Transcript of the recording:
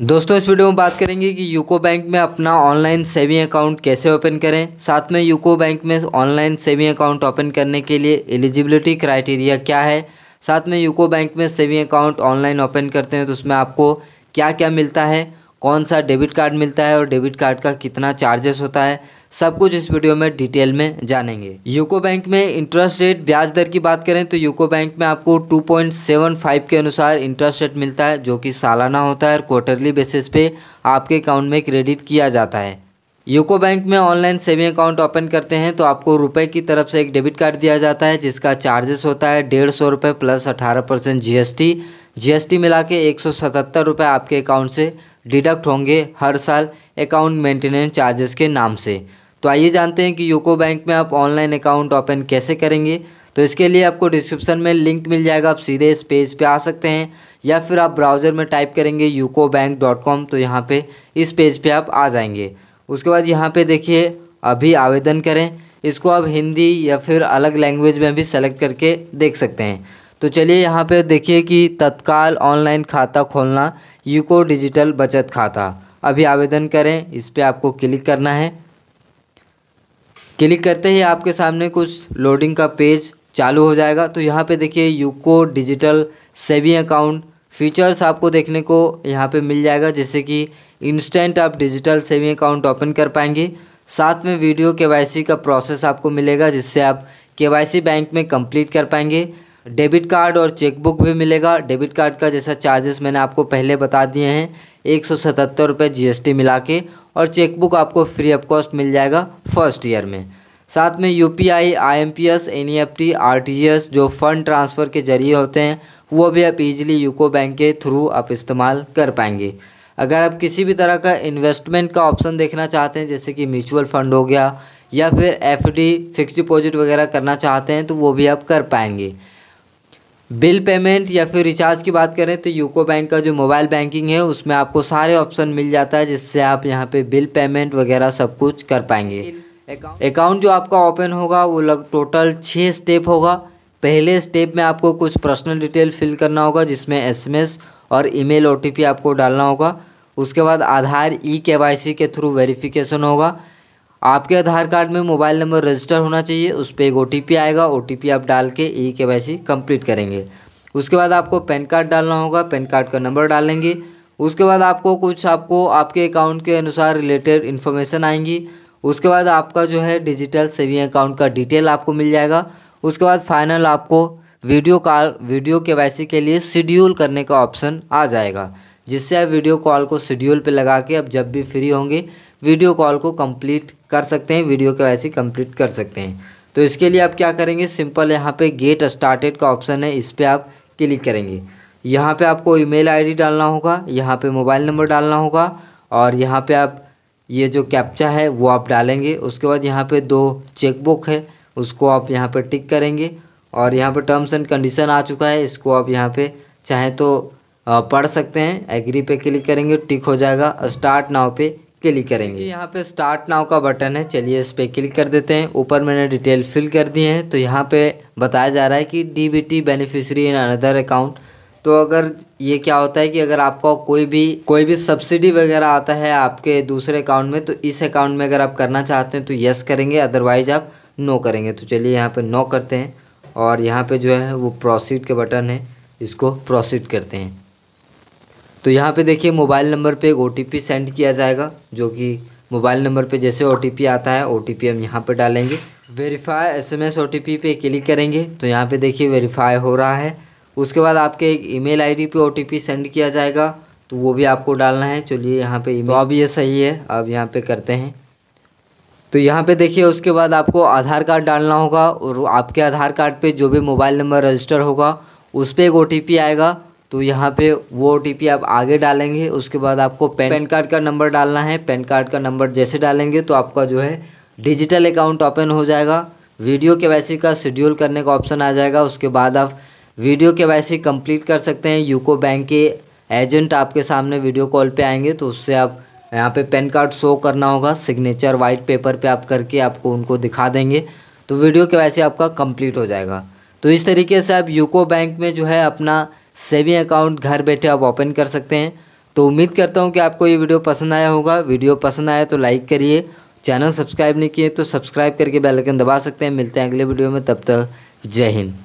दोस्तों इस वीडियो में बात करेंगे कि यूको बैंक में अपना ऑनलाइन सेविंग अकाउंट कैसे ओपन करें साथ में यूको बैंक में ऑनलाइन सेविंग अकाउंट ओपन करने के लिए एलिजिबिलिटी क्राइटेरिया क्या है साथ में यूको बैंक में सेविंग अकाउंट ऑनलाइन ओपन करते हैं तो उसमें आपको क्या क्या मिलता है कौन सा डेबिट कार्ड मिलता है और डेबिट कार्ड का कितना चार्जेस होता है सब कुछ इस वीडियो में डिटेल में जानेंगे यूको बैंक में इंटरेस्ट रेट ब्याज दर की बात करें तो यूको बैंक में आपको 2.75 के अनुसार इंटरेस्ट रेट मिलता है जो कि सालाना होता है और क्वार्टरली बेसिस पे आपके अकाउंट में क्रेडिट किया जाता है यूको बैंक में ऑनलाइन सेविंग अकाउंट ओपन करते हैं तो आपको रुपए की तरफ से एक डेबिट कार्ड दिया जाता है जिसका चार्जेस होता है डेढ़ सौ रुपये प्लस अठारह percent G S T G S T मिला के एक सौ सतहत्तर रुपये आपके अकाउंट से डिडक्ट होंगे हर साल अकाउंट मेंटेनेंस चार्जेस के नाम से तो आइए जानते हैं कि यूको बैंक में आप ऑनलाइन अकाउंट ओपन कैसे करेंगे तो इसके लिए आपको डिस्क्रिप्शन में लिंक मिल जाएगा आप सीधे इस पेज पे आ सकते हैं या फिर आप ब्राउज़र में टाइप करेंगे यूको बैंक डॉट कॉम तो यहाँ पे इस पेज पे आप आ जाएंगे उसके बाद यहाँ पे देखिए अभी आवेदन करें इसको आप हिंदी या फिर अलग लैंग्वेज में भी सेलेक्ट करके देख सकते हैं तो चलिए यहाँ पे देखिए कि तत्काल ऑनलाइन खाता खोलना यूको डिजिटल बचत खाता अभी आवेदन करें इस पर आपको क्लिक करना है क्लिक करते ही आपके सामने कुछ लोडिंग का पेज चालू हो जाएगा तो यहाँ पे देखिए UCO digital saving account features आपको देखने को यहाँ पे मिल जाएगा जैसे कि इंस्टेंट आप डिजिटल सेविंग अकाउंट ओपन कर पाएंगे साथ में वीडियो केवाईसी का प्रोसेस आपको मिलेगा जिससे आप केवाईसी बैंक में कंप्लीट कर पाएंगे डेबिट कार्ड और चेकबुक भी मिलेगा डेबिट कार्ड का जैसा चार्जेस मैंने आपको पहले बता दिए हैं एक सौ सतहत्तर रुपये जी एस टी मिला के और चेकबुक आपको फ्री ऑफ कॉस्ट मिल जाएगा फर्स्ट ईयर में साथ में U P I I M P S N E F T R T S जो फ़ंड ट्रांसफ़र के जरिए होते हैं वो भी आप इजीली यूको बैंक के थ्रू आप इस्तेमाल कर पाएंगे अगर आप किसी भी तरह का इन्वेस्टमेंट का ऑप्शन देखना चाहते हैं जैसे कि म्यूचुअल फ़ंड हो गया या फिर एफ डी फिक्स डिपोजिट वगैरह करना चाहते हैं तो वो भी आप कर पाएंगे बिल पेमेंट या फिर रिचार्ज की बात करें तो यूको बैंक का जो मोबाइल बैंकिंग है उसमें आपको सारे ऑप्शन मिल जाता है जिससे आप यहाँ पे बिल पेमेंट वगैरह सब कुछ कर पाएंगे अकाउंट जो आपका ओपन होगा वो लग टोटल छः स्टेप होगा पहले स्टेप में आपको कुछ पर्सनल डिटेल फिल करना होगा जिसमें एस और ई मेल आपको डालना होगा उसके बाद आधार ई e के के थ्रू वेरीफिकेशन होगा आपके आधार कार्ड में मोबाइल नंबर रजिस्टर होना चाहिए उस पर एक ओ आएगा ओ आप डाल के E e K Y C complete करेंगे उसके बाद आपको पैन कार्ड डालना होगा पैन कार्ड का नंबर डालेंगे उसके बाद आपको कुछ आपको आपके अकाउंट के अनुसार रिलेटेड इन्फॉर्मेशन आएंगी उसके बाद आपका जो है डिजिटल सेविंग अकाउंट का डिटेल आपको मिल जाएगा उसके बाद फाइनल आपको वीडियो कॉल वीडियो के के लिए शेड्यूल करने का ऑप्शन आ जाएगा जिससे आप वीडियो कॉल को शेड्यूल पे लगा के अब जब भी फ्री होंगे वीडियो कॉल को कंप्लीट कर सकते हैं वीडियो को ऐसे कंप्लीट कर सकते हैं तो इसके लिए आप क्या करेंगे सिंपल यहाँ पे गेट स्टार्टेड का ऑप्शन है इस पर आप क्लिक करेंगे यहाँ पे आपको ईमेल आईडी डालना होगा यहाँ पे मोबाइल नंबर डालना होगा और यहाँ पे आप ये जो कैप्चा है वो आप डालेंगे उसके बाद यहाँ पे दो चेकबुक है उसको आप यहाँ पर टिक करेंगे और यहाँ पर टर्म्स एंड कंडीशन आ चुका है इसको आप यहाँ पर चाहें तो पढ़ सकते हैं एग्री पे क्लिक करेंगे टिक हो जाएगा स्टार्ट नाव पे क्लिक करेंगे यहाँ पे स्टार्ट नाव का बटन है चलिए इस पर क्लिक कर देते हैं ऊपर मैंने डिटेल फिल कर दिए हैं तो यहाँ पे बताया जा रहा है कि DBT beneficiary in another account तो अगर ये क्या होता है कि अगर आपका कोई भी कोई भी सब्सिडी वगैरह आता है आपके दूसरे अकाउंट में तो इस अकाउंट में अगर आप करना चाहते हैं तो यस करेंगे अदरवाइज आप नो करेंगे तो चलिए यहाँ पर नो करते हैं और यहाँ पर जो है वो प्रोसीड के बटन है इसको प्रोसीड करते हैं तो यहाँ पे देखिए मोबाइल नंबर पे एक ओ सेंड किया जाएगा जो कि मोबाइल नंबर पे जैसे ओ आता है ओ हम यहाँ पर डालेंगे वेरीफाई एस एम एस पे क्लिक करेंगे तो यहाँ पे देखिए वेरीफाई हो रहा है उसके बाद आपके एक ईमेल आईडी पे ओ सेंड किया जाएगा तो वो भी आपको डालना है चलिए यहाँ पर तो अब ये सही है अब यहाँ पर करते हैं तो यहाँ पे देखिए उसके बाद आपको आधार कार्ड डालना होगा और आपके आधार कार्ड पे जो भी मोबाइल नंबर रजिस्टर होगा उस पर एक ओ आएगा तो यहाँ पे वो ओ आप आगे डालेंगे उसके बाद आपको पैन पैन कार्ड का नंबर डालना है पैन कार्ड का नंबर जैसे डालेंगे तो आपका जो है डिजिटल अकाउंट ओपन हो जाएगा वीडियो के का शेड्यूल करने का ऑप्शन आ जाएगा उसके बाद आप वीडियो के कंप्लीट कर सकते हैं यूको बैंक के एजेंट आपके सामने वीडियो कॉल पर आएंगे तो उससे आप यहाँ पे पैन कार्ड शो करना होगा सिग्नेचर वाइट पेपर पे आप करके आपको उनको दिखा देंगे तो वीडियो के वैसे आपका कंप्लीट हो जाएगा तो इस तरीके से आप यूको बैंक में जो है अपना सेविंग अकाउंट घर बैठे आप ओपन कर सकते हैं तो उम्मीद करता हूँ कि आपको ये वीडियो पसंद आया होगा वीडियो पसंद आया तो लाइक करिए चैनल सब्सक्राइब नहीं किए तो सब्सक्राइब करके बेल आइकन दबा सकते हैं मिलते हैं अगले वीडियो में तब तक जय हिंद